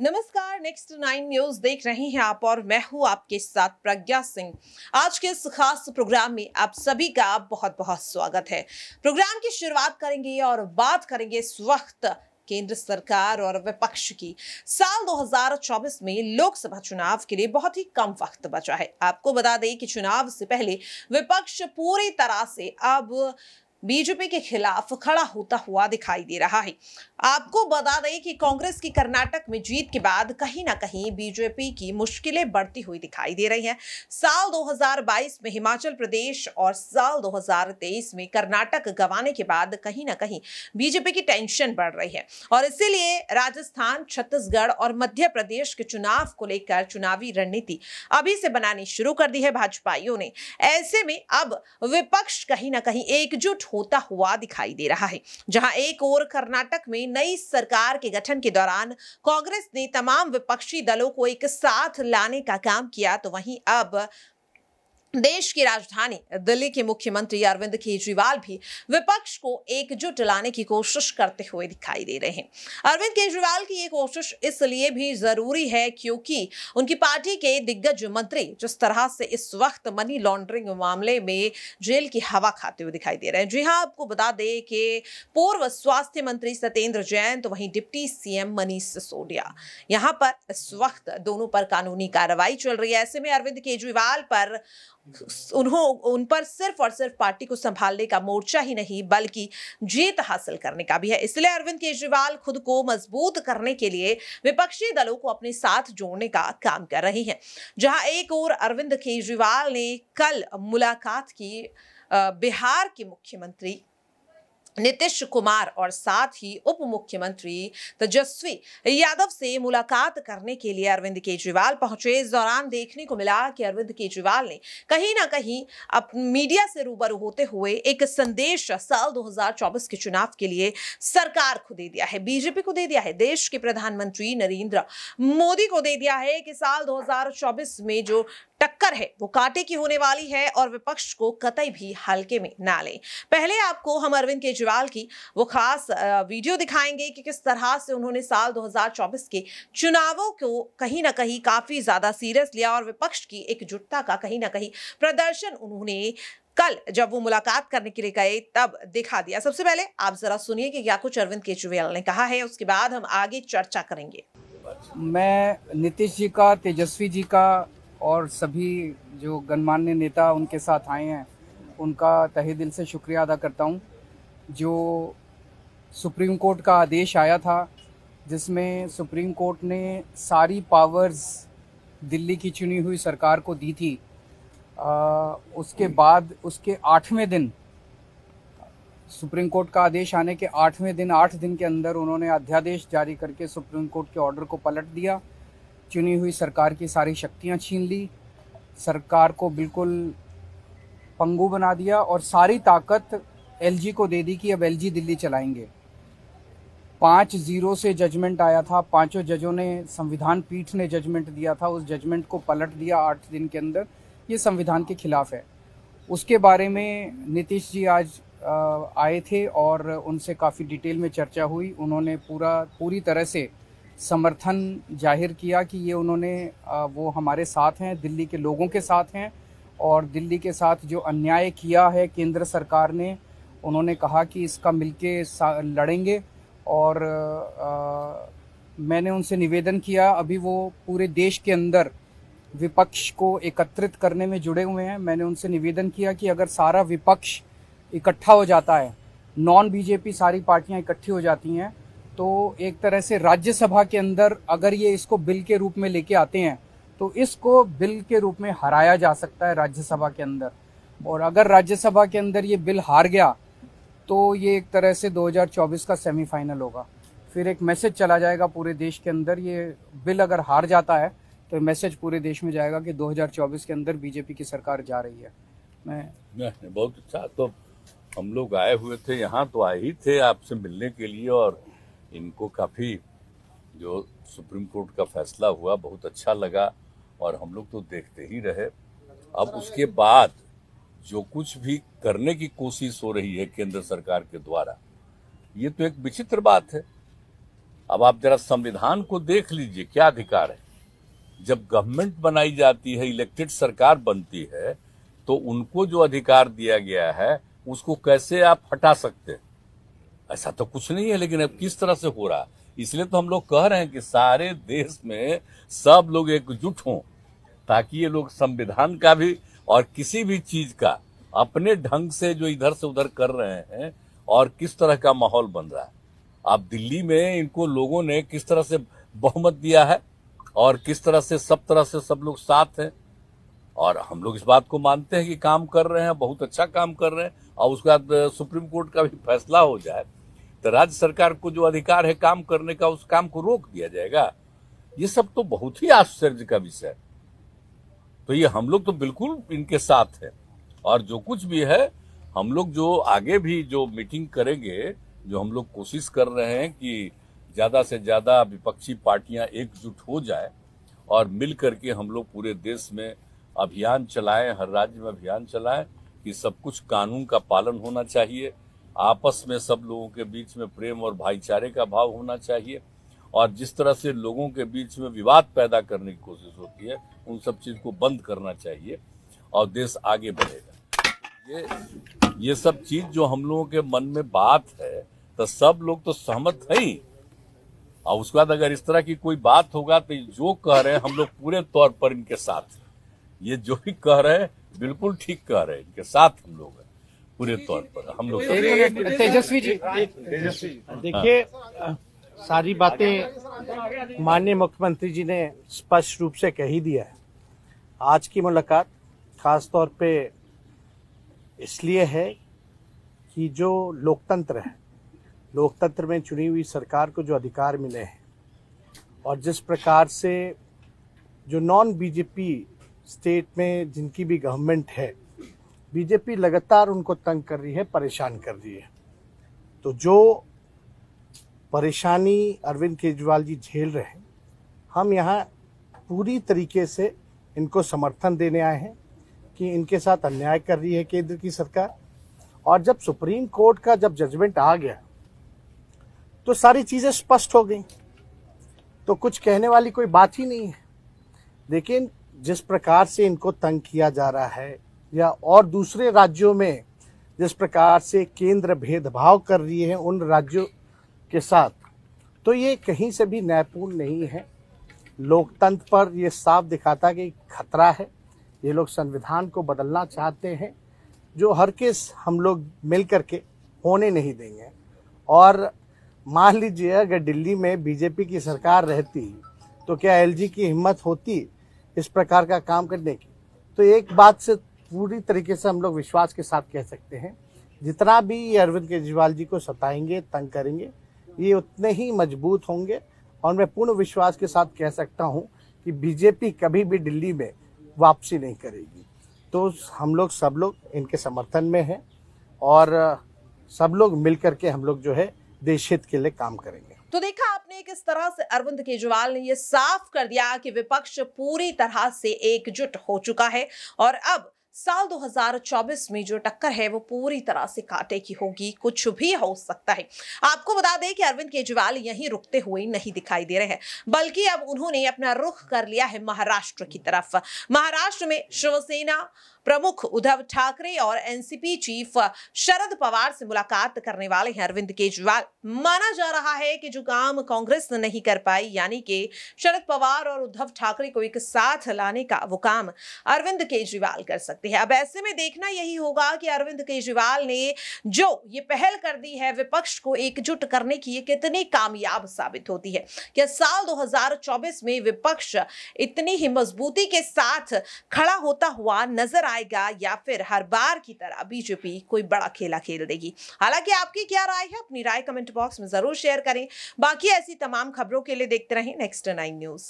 नमस्कार next nine news देख रहे हैं आप और मैं हूं आपके साथ प्रज्ञा सिंह आज के इस खास प्रोग्राम में आप सभी का बहुत बहुत स्वागत है प्रोग्राम की शुरुआत करेंगे और बात करेंगे इस वक्त केंद्र सरकार और विपक्ष की साल 2024 में लोकसभा चुनाव के लिए बहुत ही कम वक्त बचा है आपको बता दें कि चुनाव से पहले विपक्ष पूरी तरह से अब बीजेपी के खिलाफ खड़ा होता हुआ दिखाई दे रहा है आपको बता दें कि कांग्रेस की कर्नाटक में जीत के बाद कहीं ना कहीं बीजेपी की मुश्किलें बढ़ती हुई दिखाई दे रही हैं साल 2022 में हिमाचल प्रदेश और साल 2023 में कर्नाटक गंवाने के बाद कहीं ना कहीं बीजेपी की टेंशन बढ़ रही है और इसीलिए राजस्थान छत्तीसगढ़ और मध्य प्रदेश के चुनाव को लेकर चुनावी रणनीति अभी से बनानी शुरू कर दी है भाजपाइयों ने ऐसे में अब विपक्ष कहीं ना कहीं एकजुट होता हुआ दिखाई दे रहा है जहां एक ओर कर्नाटक में नई सरकार के गठन के दौरान कांग्रेस ने तमाम विपक्षी दलों को एक साथ लाने का काम किया तो वहीं अब देश की राजधानी दिल्ली के मुख्यमंत्री अरविंद केजरीवाल भी विपक्ष को एकजुट लाने की कोशिश करते हुए दिखाई दे रहे हैं अरविंद केजरीवाल की ये कोशिश इसलिए भी जरूरी है क्योंकि उनकी पार्टी के दिग्गज मंत्री जिस तरह से इस वक्त मनी लॉन्ड्रिंग मामले में जेल की हवा खाते हुए दिखाई दे रहे हैं जी हाँ आपको बता दें कि पूर्व स्वास्थ्य मंत्री सत्येंद्र जैन तो वहीं डिप्टी सीएम मनीष सिसोदिया यहाँ पर इस वक्त दोनों पर कानूनी कार्रवाई चल रही है ऐसे में अरविंद केजरीवाल पर उन्हों उन पर सिर्फ और सिर्फ पार्टी को संभालने का मोर्चा ही नहीं बल्कि जीत हासिल करने का भी है इसलिए अरविंद केजरीवाल खुद को मजबूत करने के लिए विपक्षी दलों को अपने साथ जोड़ने का काम कर रहे हैं जहां एक और अरविंद केजरीवाल ने कल मुलाकात की बिहार के मुख्यमंत्री नीतीश कुमार और साथ ही उप मुख्यमंत्री तेजस्वी यादव से मुलाकात करने के लिए अरविंद केजरीवाल पहुंचे इस दौरान देखने को मिला कि अरविंद केजरीवाल ने कहीं ना कहीं अब मीडिया से रूबरू होते हुए एक संदेश साल 2024 के चुनाव के लिए सरकार को दे दिया है बीजेपी को दे दिया है देश के प्रधानमंत्री नरेंद्र मोदी को दे दिया है कि साल दो में जो टक्कर है वो कांटे की होने वाली है और विपक्ष को कतई भी हल्के में ना ले पहले आपको हम अरविंद केजरीवाल की वो खास वीडियो दिखाएंगे कि किस तरह से उन्होंने साल 2024 के चुनावों को कहीं ना कहीं काफ़ी ज़्यादा सीरियस लिया और विपक्ष की एकजुटता का कहीं ना कहीं प्रदर्शन उन्होंने कल जब वो मुलाकात करने के लिए गए तब दिखा दिया सबसे पहले आप जरा सुनिए कि क्या कुछ अरविंद केजरीवाल ने कहा है उसके बाद हम आगे चर्चा करेंगे मैं नीतीश जी का तेजस्वी जी का और सभी जो गणमान्य नेता उनके साथ आए हैं उनका तहे दिल से शुक्रिया अदा करता हूँ जो सुप्रीम कोर्ट का आदेश आया था जिसमें सुप्रीम कोर्ट ने सारी पावर्स दिल्ली की चुनी हुई सरकार को दी थी आ, उसके बाद उसके आठवें दिन सुप्रीम कोर्ट का आदेश आने के आठवें दिन आठ दिन के अंदर उन्होंने अध्यादेश जारी करके सुप्रीम कोर्ट के ऑर्डर को पलट दिया चुनी हुई सरकार की सारी शक्तियां छीन ली सरकार को बिल्कुल पंगु बना दिया और सारी ताकत एलजी को दे दी कि अब एलजी दिल्ली चलाएंगे पाँच जीरो से जजमेंट आया था पांचों जजों ने संविधान पीठ ने जजमेंट दिया था उस जजमेंट को पलट दिया आठ दिन के अंदर ये संविधान के खिलाफ है उसके बारे में नीतीश जी आज आए थे और उनसे काफ़ी डिटेल में चर्चा हुई उन्होंने पूरा पूरी तरह से समर्थन जाहिर किया कि ये उन्होंने वो हमारे साथ हैं दिल्ली के लोगों के साथ हैं और दिल्ली के साथ जो अन्याय किया है केंद्र सरकार ने उन्होंने कहा कि इसका मिलके लड़ेंगे और आ, मैंने उनसे निवेदन किया अभी वो पूरे देश के अंदर विपक्ष को एकत्रित करने में जुड़े हुए हैं मैंने उनसे निवेदन किया कि अगर सारा विपक्ष इकट्ठा हो जाता है नॉन बीजेपी सारी पार्टियां इकट्ठी हो जाती हैं तो एक तरह से राज्यसभा के अंदर अगर ये इसको बिल के रूप में लेके आते हैं तो इसको बिल के रूप में हराया जा सकता है राज्यसभा के अंदर और अगर राज्यसभा के अंदर ये बिल हार गया तो ये एक तरह से 2024 का सेमीफाइनल होगा फिर एक मैसेज चला जाएगा पूरे देश के अंदर ये बिल अगर हार जाता है तो मैसेज पूरे देश में जाएगा कि 2024 के अंदर बीजेपी की सरकार जा रही है मैं नहीं, बहुत अच्छा तो हम लोग आए हुए थे यहाँ तो आए ही थे आपसे मिलने के लिए और इनको काफ़ी जो सुप्रीम कोर्ट का फैसला हुआ बहुत अच्छा लगा और हम लोग तो देखते ही रहे अब उसके बाद जो कुछ भी करने की कोशिश हो रही है केंद्र सरकार के द्वारा ये तो एक विचित्र बात है अब आप जरा संविधान को देख लीजिए क्या अधिकार है जब गवर्नमेंट बनाई जाती है इलेक्टेड सरकार बनती है तो उनको जो अधिकार दिया गया है उसको कैसे आप हटा सकते हैं ऐसा तो कुछ नहीं है लेकिन अब किस तरह से हो रहा है इसलिए तो हम लोग कह रहे हैं कि सारे देश में सब लोग एकजुट हों ताकि ये लोग संविधान का भी और किसी भी चीज का अपने ढंग से जो इधर से उधर कर रहे हैं और किस तरह का माहौल बन रहा है आप दिल्ली में इनको लोगों ने किस तरह से बहुमत दिया है और किस तरह से सब तरह से सब लोग साथ हैं और हम लोग इस बात को मानते हैं कि काम कर रहे हैं बहुत अच्छा काम कर रहे हैं और उसके बाद सुप्रीम कोर्ट का भी फैसला हो जाए तो राज्य सरकार को जो अधिकार है काम करने का उस काम को रोक दिया जाएगा ये सब तो बहुत ही आश्चर्य का विषय है तो ये हम लोग तो बिल्कुल इनके साथ हैं और जो कुछ भी है हम लोग जो आगे भी जो मीटिंग करेंगे जो हम लोग कोशिश कर रहे हैं कि ज़्यादा से ज़्यादा विपक्षी पार्टियां एकजुट हो जाए और मिल करके हम लोग पूरे देश में अभियान चलाएं हर राज्य में अभियान चलाएं कि सब कुछ कानून का पालन होना चाहिए आपस में सब लोगों के बीच में प्रेम और भाईचारे का भाव होना चाहिए और जिस तरह से लोगों के बीच में विवाद पैदा करने की कोशिश होती है उन सब चीज़ को बंद करना चाहिए और देश आगे बढ़ेगा ये ये सब चीज़ जो हम लोगों के मन में बात है तो सब लोग तो सहमत है ही और उसके बाद अगर इस तरह की कोई बात होगा तो जो कह रहे हैं हम लोग पूरे तौर पर इनके साथ ये जो भी कह रहे हैं बिल्कुल ठीक कह रहे हैं इनके साथ हम लोग हैं पूरे तौर पर हम लोग तेजस्वी जी तेजस्वी हाँ, देखिए सारी बातें माननीय मुख्यमंत्री जी ने स्पष्ट रूप से कह ही दिया है आज की मुलाकात खास तौर पे इसलिए है कि जो लोकतंत्र है लोकतंत्र में चुनी हुई सरकार को जो अधिकार मिले हैं और जिस प्रकार से जो नॉन बीजेपी स्टेट में जिनकी भी गवर्नमेंट है बीजेपी लगातार उनको तंग कर रही है परेशान कर रही है तो जो परेशानी अरविंद केजरीवाल जी झेल रहे हैं हम यहाँ पूरी तरीके से इनको समर्थन देने आए हैं कि इनके साथ अन्याय कर रही है केंद्र की सरकार और जब सुप्रीम कोर्ट का जब जजमेंट आ गया तो सारी चीज़ें स्पष्ट हो गई तो कुछ कहने वाली कोई बात ही नहीं है लेकिन जिस प्रकार से इनको तंग किया जा रहा है या और दूसरे राज्यों में जिस प्रकार से केंद्र भेदभाव कर रही है उन राज्यों के साथ तो ये कहीं से भी न्यायपूर्ण नहीं है लोकतंत्र पर ये साफ दिखाता कि खतरा है ये लोग संविधान को बदलना चाहते हैं जो हर केस हम लोग मिल कर के होने नहीं देंगे और मान लीजिए अगर दिल्ली में बीजेपी की सरकार रहती तो क्या एलजी की हिम्मत होती इस प्रकार का काम करने की तो एक बात से पूरी तरीके से हम लोग विश्वास के साथ कह सकते हैं जितना भी अरविंद केजरीवाल जी को सताएंगे तंग करेंगे ये उतने ही मजबूत होंगे और मैं पूर्ण विश्वास के साथ कह सकता हूँ कि बीजेपी कभी भी दिल्ली में वापसी नहीं करेगी तो हम लोग सब लोग इनके समर्थन में हैं और सब लोग मिल के हम लोग जो है देश हित के लिए काम करेंगे तो देखा आपने किस तरह से अरविंद केजरीवाल ने यह साफ कर दिया कि विपक्ष पूरी तरह से एकजुट हो चुका है और अब साल 2024 में जो टक्कर है वो पूरी तरह से कांटे की होगी कुछ भी हो सकता है आपको बता दें कि अरविंद केजरीवाल यहीं रुकते हुए नहीं दिखाई दे रहे हैं बल्कि अब उन्होंने अपना रुख कर लिया है महाराष्ट्र की तरफ महाराष्ट्र में शिवसेना प्रमुख उद्धव ठाकरे और एनसीपी चीफ शरद पवार से मुलाकात करने वाले हैं अरविंद केजरीवाल माना जा रहा है कि जो काम कांग्रेस ने नहीं कर पाई यानी कि शरद पवार और उद्धव ठाकरे को एक साथ लाने का वो काम अरविंद केजरीवाल कर सकते हैं अब ऐसे में देखना यही होगा कि अरविंद केजरीवाल ने जो ये पहल कर दी है विपक्ष को एकजुट करने की ये कितनी कामयाब साबित होती है क्या साल 2024 में विपक्ष इतनी ही मजबूती के साथ खड़ा होता हुआ नजर आया आएगा या फिर हर बार की तरह बीजेपी कोई बड़ा खेला खेल देगी हालांकि आपकी क्या राय है अपनी राय कमेंट बॉक्स में जरूर शेयर करें बाकी ऐसी तमाम खबरों के लिए देखते रहें नेक्स्ट नाइन न्यूज़